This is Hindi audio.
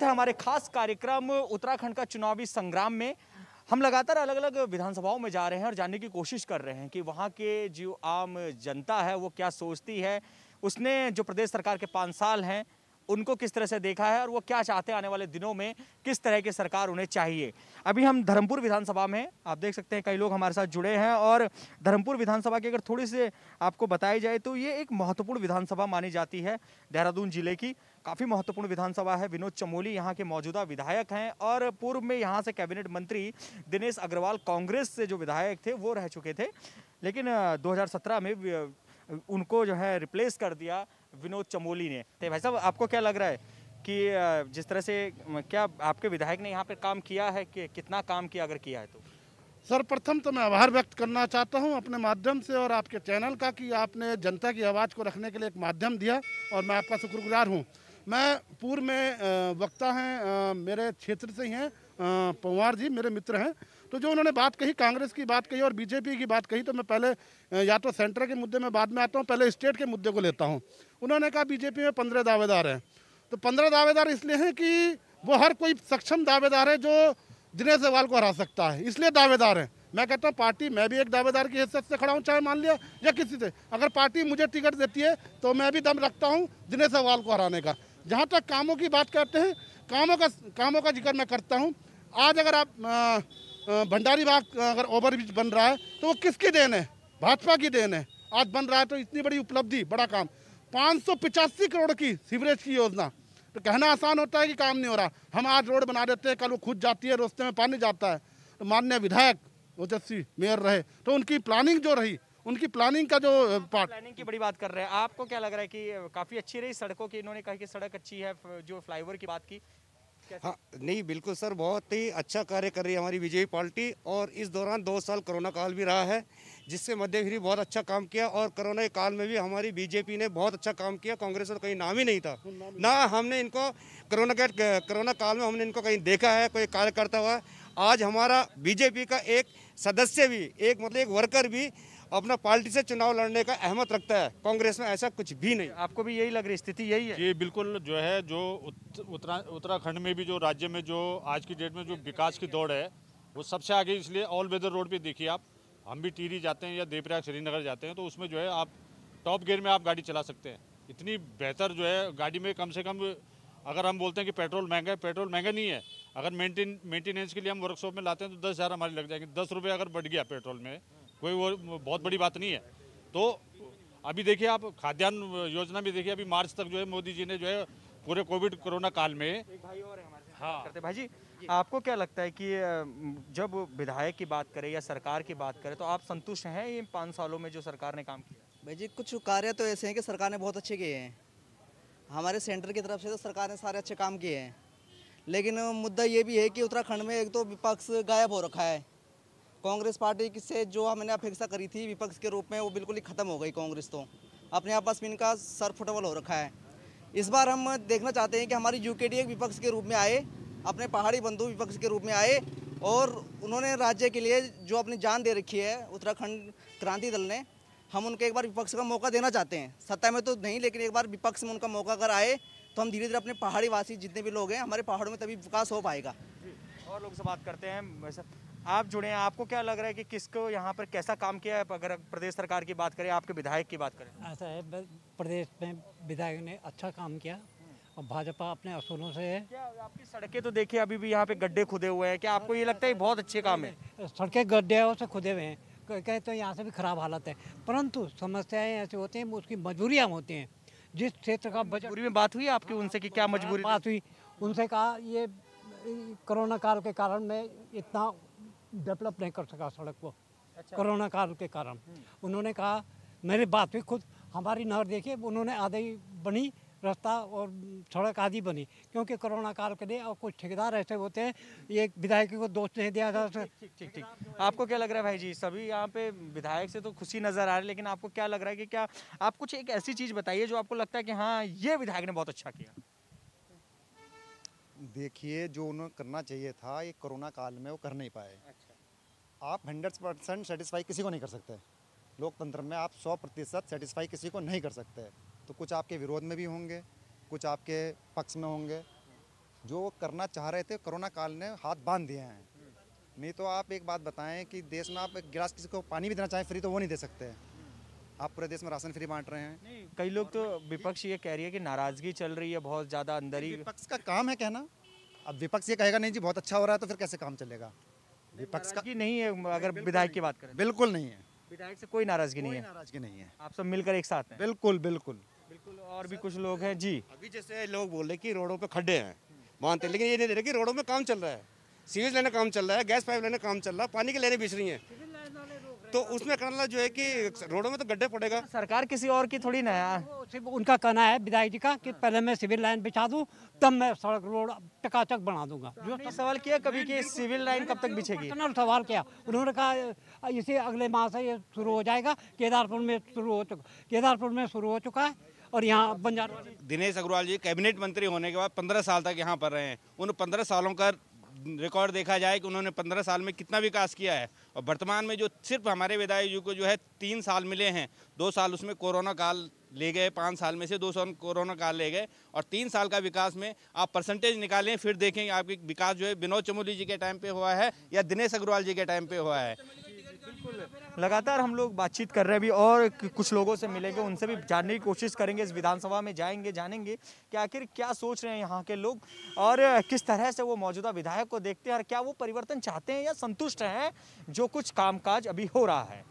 था हमारे खास कार्यक्रम उत्तराखंड का चुनावी संग्राम में हम लगातार अलग अलग विधानसभाओं में जा रहे हैं और जानने की कोशिश कर रहे हैं कि वहाँ के जो आम जनता है वो क्या सोचती है उसने जो प्रदेश सरकार के पाँच साल हैं उनको किस तरह से देखा है और वो क्या चाहते हैं आने वाले दिनों में किस तरह की सरकार उन्हें चाहिए अभी हम धर्मपुर विधानसभा में आप देख सकते हैं कई लोग हमारे साथ जुड़े हैं और धर्मपुर विधानसभा की अगर थोड़ी सी आपको बताई जाए तो ये एक महत्वपूर्ण विधानसभा मानी जाती है देहरादून जिले की काफ़ी महत्वपूर्ण विधानसभा है विनोद चमोली यहाँ के मौजूदा विधायक हैं और पूर्व में यहाँ से कैबिनेट मंत्री दिनेश अग्रवाल कांग्रेस से जो विधायक थे वो रह चुके थे लेकिन 2017 में उनको जो है रिप्लेस कर दिया विनोद चमोली ने तो भाई साहब आपको क्या लग रहा है कि जिस तरह से क्या आपके विधायक ने यहाँ पर काम किया है कि कितना काम किया अगर किया है तो सर प्रथम तो मैं आभार व्यक्त करना चाहता हूं अपने माध्यम से और आपके चैनल का कि आपने जनता की आवाज़ को रखने के लिए एक माध्यम दिया और मैं आपका शुक्रगुजार हूं मैं पूर्व में वक्ता हैं मेरे क्षेत्र से ही हैं पंवार जी मेरे मित्र हैं तो जो उन्होंने बात कही कांग्रेस की बात कही और बीजेपी की बात कही तो मैं पहले या तो सेंटर के मुद्दे में बाद में आता हूँ पहले स्टेट के मुद्दे को लेता हूँ उन्होंने कहा बीजेपी में पंद्रह दावेदार हैं तो पंद्रह दावेदार इसलिए हैं कि वो हर कोई सक्षम दावेदार है जो दिनेश अग्रवाल को हरा सकता है इसलिए दावेदार हैं मैं कहता हूँ पार्टी मैं भी एक दावेदार की हैसियत से खड़ा हूँ चाहे मान लिया या किसी से अगर पार्टी मुझे टिकट देती है तो मैं भी दम रखता हूँ दिनेश अग्रवाल को हराने का जहाँ तक कामों की बात करते हैं कामों का कामों का जिक्र मैं करता हूँ आज अगर आप भंडारी बाग अगर ओवरब्रिज बन रहा है तो वो किसकी देन है भाजपा की देन है आज बन रहा है तो इतनी बड़ी उपलब्धि बड़ा काम पाँच करोड़ की सीवरेज की योजना तो कहना आसान होता है कि काम नहीं हो रहा हम आज रोड बना देते हैं कल वो खुद जाती है रास्ते में पानी जाता है तो माननीय विधायक ओजस्वी मेयर रहे तो उनकी प्लानिंग जो रही उनकी प्लानिंग का जो पार्ट हाँ, प्लानिंग हाँ, की बड़ी बात कर रहे हैं आपको क्या लग रहा है कि काफ़ी अच्छी रही सड़कों की इन्होंने कहा कि सड़क अच्छी है जो फ्लाईओवर की बात की हाँ नहीं बिल्कुल सर बहुत ही अच्छा कार्य कर रही है हमारी बीजेपी पार्टी और इस दौरान दो साल कोरोना काल भी रहा है जिससे मध्य गिरी बहुत अच्छा काम किया और कोरोना काल में भी हमारी बीजेपी ने बहुत अच्छा काम किया कांग्रेस का तो कहीं नाम ही नहीं था ना हमने इनको कोरोना का कोरोना काल में हमने इनको कहीं देखा है कोई कार्य करता हुआ आज हमारा बीजेपी का एक सदस्य भी एक मतलब एक वर्कर भी अपना पार्टी से चुनाव लड़ने का अहमत रखता है कांग्रेस में ऐसा कुछ भी नहीं आपको भी यही लग रही स्थिति यही है ये बिल्कुल जो है जो उत्तरा उत्तराखंड में भी जो राज्य में जो आज की डेट में जो विकास की दौड़ है वो सबसे आगे इसलिए ऑल वेदर रोड पर देखिए आप हम भी टीरी जाते हैं या देवप्रयाग श्रीनगर जाते हैं तो उसमें जो है आप टॉप गेयर में आप गाड़ी चला सकते हैं इतनी बेहतर जो है गाड़ी में कम से कम अगर हम बोलते हैं कि पेट्रोल महंगा है पेट्रोल महंगा नहीं है अगर मेंटेन मेंटेनेंस के लिए हम वर्कशॉप में लाते हैं तो दस हज़ार हमारे लग जाएंगे दस रुपये अगर बढ़ गया पेट्रोल में कोई वो बहुत बड़ी बात नहीं है तो अभी देखिए आप खाद्यान्न योजना भी देखिए अभी मार्च तक जो है मोदी जी ने जो है पूरे कोविड कोरोना काल में एक भाई और हाँ करते भाई जी आपको क्या लगता है कि जब विधायक की बात करें या सरकार की बात करें तो आप संतुष्ट हैं इन पाँच सालों में जो सरकार ने काम किया भाई जी कुछ कार्य तो ऐसे हैं कि सरकार ने बहुत अच्छे किए हैं हमारे सेंटर की तरफ से तो सरकार ने सारे अच्छे काम किए हैं लेकिन मुद्दा ये भी है कि उत्तराखंड में एक तो विपक्ष गायब हो रखा है कांग्रेस पार्टी से जो हमने अपेक्षा करी थी विपक्ष के रूप में वो बिल्कुल ही ख़त्म हो गई कांग्रेस तो अपने आपस में इनका सर फुटबल हो रखा है इस बार हम देखना चाहते हैं कि हमारी यू एक विपक्ष के रूप में आए अपने पहाड़ी बंधु विपक्ष के रूप में आए और उन्होंने राज्य के लिए जो अपनी जान दे रखी है उत्तराखंड क्रांति दल ने हम उनके एक बार विपक्ष का मौका देना चाहते हैं सत्ता में तो नहीं लेकिन एक बार विपक्ष में उनका मौका अगर आए तो हम धीरे धीरे अपने पहाड़ी वासी जितने भी लोग हैं हमारे पहाड़ों में तभी विकास हो पाएगा और लोग से बात करते हैं वैसे आप जुड़े हैं आपको क्या लग रहा है कि किसको यहाँ पर कैसा काम किया है अगर प्रदेश सरकार की बात करें आपके विधायक की बात करें ऐसा है प्रदेश में विधायक ने अच्छा काम किया और भाजपा अपने असूलों से है क्या आपकी सड़कें तो देखिए अभी भी यहाँ पे गड्ढे खुदे हुए हैं क्या आपको ये लगता है बहुत अच्छे काम है सड़कें गड्ढे से खुदे हुए हैं कहते तो यहाँ से भी खराब हालत है परंतु समस्याएं ऐसे होती हैं उसकी मजबूरियाँ होती हैं जिस क्षेत्र का मजबूरी में बात हुई आपकी उनसे कि क्या हाँ, मजबूरी बात हुई उनसे कहा ये कोरोना काल के कारण में इतना डेवलप नहीं कर सका सड़क को अच्छा। कोरोना काल के कारण हम्म। उन्होंने कहा मेरी बात भी खुद हमारी नहर देखिए उन्होंने आधी बनी रास्ता और सड़क आदि बनी क्योंकि कोरोना काल के लिए और कुछ ठेकेदार ऐसे होते हैं ये विधायक को दोष नहीं दिया जा सकता ठीक ठीक आपको क्या लग रहा है भाई जी सभी यहाँ पे विधायक से तो खुशी नज़र आ रही है लेकिन आपको क्या लग रहा है कि क्या आप कुछ एक ऐसी चीज़ बताइए जो आपको लगता है कि हाँ ये विधायक ने बहुत अच्छा किया देखिए जो उन्हें करना चाहिए था ये कोरोना काल में वो कर नहीं पाए अच्छा। आप हंड्रेड परसेंट सेटिस्फाई किसी को नहीं कर सकते लोकतंत्र में आप सौ प्रतिशत सेटिस्फाई किसी को नहीं कर सकते तो कुछ आपके विरोध में भी होंगे कुछ आपके पक्ष में होंगे जो वो करना चाह रहे थे कोरोना काल ने हाथ बांध दिए हैं हम्म। नहीं तो आप एक बात बताएं कि देश में आप एक गिलास किसी को पानी भी देना चाहें फ्री तो वो नहीं दे सकते आप पूरे देश में राशन फ्री बांट रहे हैं कई लोग तो विपक्ष ये कह रही है कि नाराजगी चल रही है बहुत ज़्यादा अंदर ही विपक्ष का काम है कहना अब विपक्ष ये कहेगा नहीं जी बहुत अच्छा हो रहा है तो फिर कैसे काम चलेगा विपक्ष का नहीं है अगर विधायक की बात करें बिल्कुल नहीं है विधायक से कोई नाराजगी नहीं है नाराजगी नहीं है आप सब मिलकर एक साथ बिल्कुल बिल्कुल बिल्कुल और भी कुछ लोग हैं जी अभी जैसे लोग बोल रहे की रोडो पे खड्डे हैं मानते लेकिन ये नहीं दे रहे की रोडो में काम चल रहा है सीवेज लेने काम चल रहा है गैस पाइप लेने काम चल रहा है पानी की लेने बिछ रही है तो उसमें कहना जो है कि रोडों में तो गड्ढे पड़ेगा तो सरकार किसी और की थोड़ी ना है उनका कहना है विधायक जी का कि पहले मैं सिविल लाइन बिछा दूं तब मैं सड़क रोड टकाचक बना दूंगा जो तो सवाल किया कभी कि सिविल लाइन कब तक बिछेगी तो सवाल किया उन्होंने कहा इसे अगले माह से ये शुरू हो जाएगा केदारपुर में शुरू हो चुका केदारपुर में शुरू हो चुका है और यहाँ बंजार दिनेश अग्रवाल जी कैबिनेट मंत्री होने के बाद पंद्रह साल तक यहाँ पर रहे हैं उन पंद्रह सालों का रिकॉर्ड देखा जाए कि उन्होंने पंद्रह साल में कितना विकास किया है और वर्तमान में जो सिर्फ हमारे विधायक जी को जो है तीन साल मिले हैं दो साल उसमें कोरोना काल ले गए पाँच साल में से दो साल कोरोना काल ले गए और तीन साल का विकास में आप परसेंटेज निकालें फिर देखें आपके विकास जो है विनोद चमोली जी के टाइम पर हुआ है या दिनेश अग्रवाल जी के टाइम पर हुआ है बिल्कुल लगातार हम लोग बातचीत कर रहे हैं अभी और कुछ लोगों से मिलेंगे उनसे भी जानने की कोशिश करेंगे इस विधानसभा में जाएंगे जानेंगे कि आखिर क्या सोच रहे हैं यहाँ के लोग और किस तरह से वो मौजूदा विधायक को देखते हैं और क्या वो परिवर्तन चाहते हैं या संतुष्ट हैं जो कुछ कामकाज अभी हो रहा है